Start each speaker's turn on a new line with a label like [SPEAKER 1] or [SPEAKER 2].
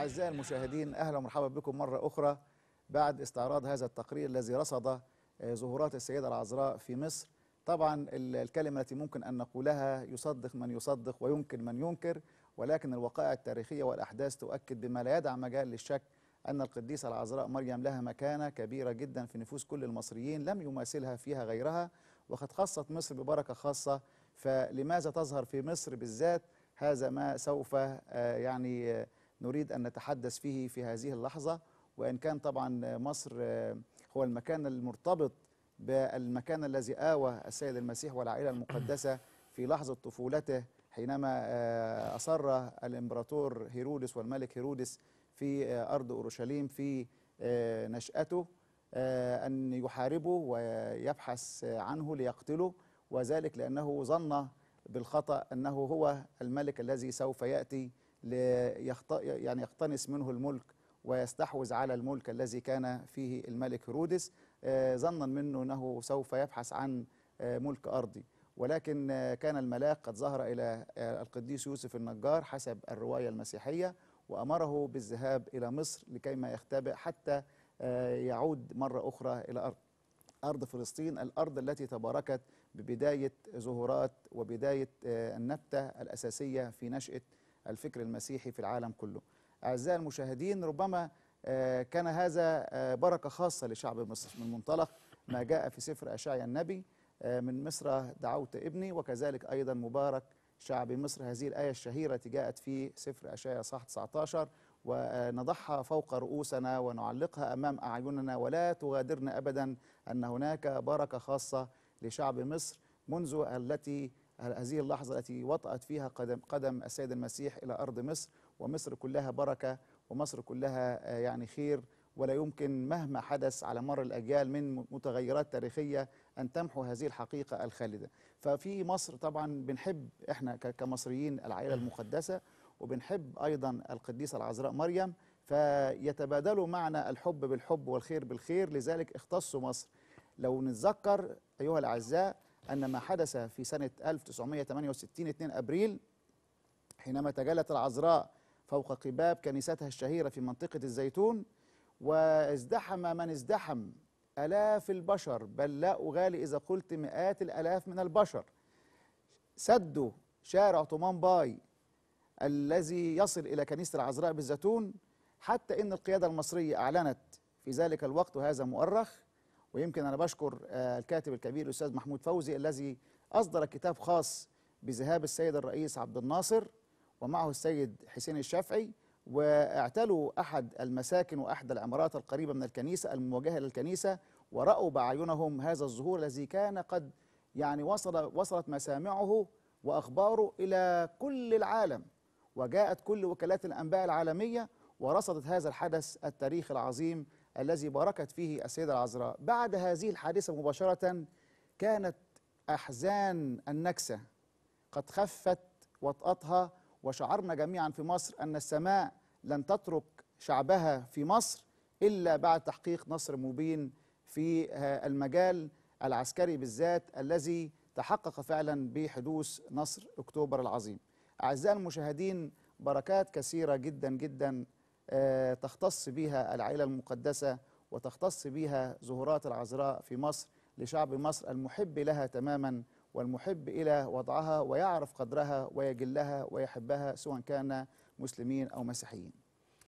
[SPEAKER 1] أعزائي المشاهدين أهلا ومرحبا بكم مرة أخرى بعد استعراض هذا التقرير الذي رصد آه، ظهورات السيدة العذراء في مصر طبعا الكلمة التي ممكن أن نقولها يصدق من يصدق وينكر من ينكر ولكن الوقائع التاريخية والأحداث تؤكد بما لا يدع مجال للشك أن القديسة العذراء مريم لها مكانة كبيرة جدا في نفوس كل المصريين لم يماثلها فيها غيرها وقد خصت مصر ببركة خاصة فلماذا تظهر في مصر بالذات هذا ما سوف آه، يعني آه، نريد أن نتحدث فيه في هذه اللحظة وإن كان طبعا مصر آه، هو المكان المرتبط بالمكان الذي آوى السيد المسيح والعائلة المقدسة في لحظة طفولته حينما آه، أصر الإمبراطور هيرودس والملك هيرودس في آه، أرض أورشليم في نشأته أن يحاربه ويبحث عنه ليقتله وذلك لأنه ظن بالخطأ أنه هو الملك الذي سوف يأتي يعني يقتنص منه الملك ويستحوذ على الملك الذي كان فيه الملك هيرودس آه، ظنا منه أنه سوف يبحث عن آه، ملك أرضي ولكن آه، كان الملاك قد ظهر إلى القديس يوسف النجار حسب الرواية المسيحية وأمره بالذهاب إلى مصر لكيما يختبئ حتى يعود مرة أخرى إلى أرض أرض فلسطين الأرض التي تباركت ببداية ظهورات وبداية النبتة الأساسية في نشأة الفكر المسيحي في العالم كله أعزائي المشاهدين ربما آه، كان هذا آه، بركة خاصة لشعب مصر من منطلق ما جاء في سفر أشعيا النبي آه، من مصر دعوت ابني وكذلك أيضا مبارك شعب مصر هذه الآية الشهيرة التي جاءت في سفر أشعيا صح 19 ونضعها فوق رؤوسنا ونعلقها أمام أعيننا ولا تغادرنا أبدا أن هناك بركة خاصة لشعب مصر منذ التي هذه اللحظة التي وطأت فيها قدم, قدم السيد المسيح إلى أرض مصر ومصر كلها بركة ومصر كلها آه، يعني خير ولا يمكن مهما حدث على مر الأجيال من متغيرات تاريخية أن تمحو هذه الحقيقة الخالدة ففي مصر طبعا بنحب إحنا كمصريين العائلة المقدسة وبنحب أيضا القديسة العذراء مريم فيتبادلوا معنا الحب بالحب والخير بالخير لذلك اختصوا مصر لو نتذكر أيها الأعزاء أن ما حدث في سنة 1968 2 أبريل حينما تجلت العذراء فوق قباب كنيستها الشهيرة في منطقة الزيتون وازدحم من ازدحم آلاف البشر بل لا أغالي إذا قلت مئات الآلاف من البشر سدوا شارع طومان باي الذي يصل إلى كنيسة العذراء بالزيتون حتى إن القيادة المصرية أعلنت في ذلك الوقت وهذا مؤرخ ويمكن أنا بشكر آه، الكاتب الكبير الأستاذ محمود فوزي الذي أصدر كتاب خاص بذهاب السيد الرئيس عبد الناصر ومعه السيد حسين الشافعي واعتلوا أحد المساكن وأحد العمارات القريبة من الكنيسة المواجهة للكنيسة ورأوا بأعينهم هذا الظهور الذي كان قد يعني وصل وصلت مسامعه وأخباره إلى كل العالم وجاءت كل وكالات الأنباء العالمية ورصدت هذا الحدث التاريخي العظيم الذي باركت فيه السيدة العذراء بعد هذه الحادثة مباشرة كانت أحزان النكسة قد خفت وطأتها وشعرنا جميعا في مصر أن السماء لن تترك شعبها في مصر إلا بعد تحقيق نصر مبين في المجال العسكري بالذات الذي تحقق فعلا بحدوث نصر أكتوبر العظيم أعزائي المشاهدين بركات كثيرة جدا جدا آه، تختص بها العائلة المقدسة وتختص بها زهورات العذراء في مصر لشعب مصر المحب لها تماما والمحب إلى وضعها ويعرف قدرها ويجلها ويحبها سواء كان مسلمين أو مسيحيين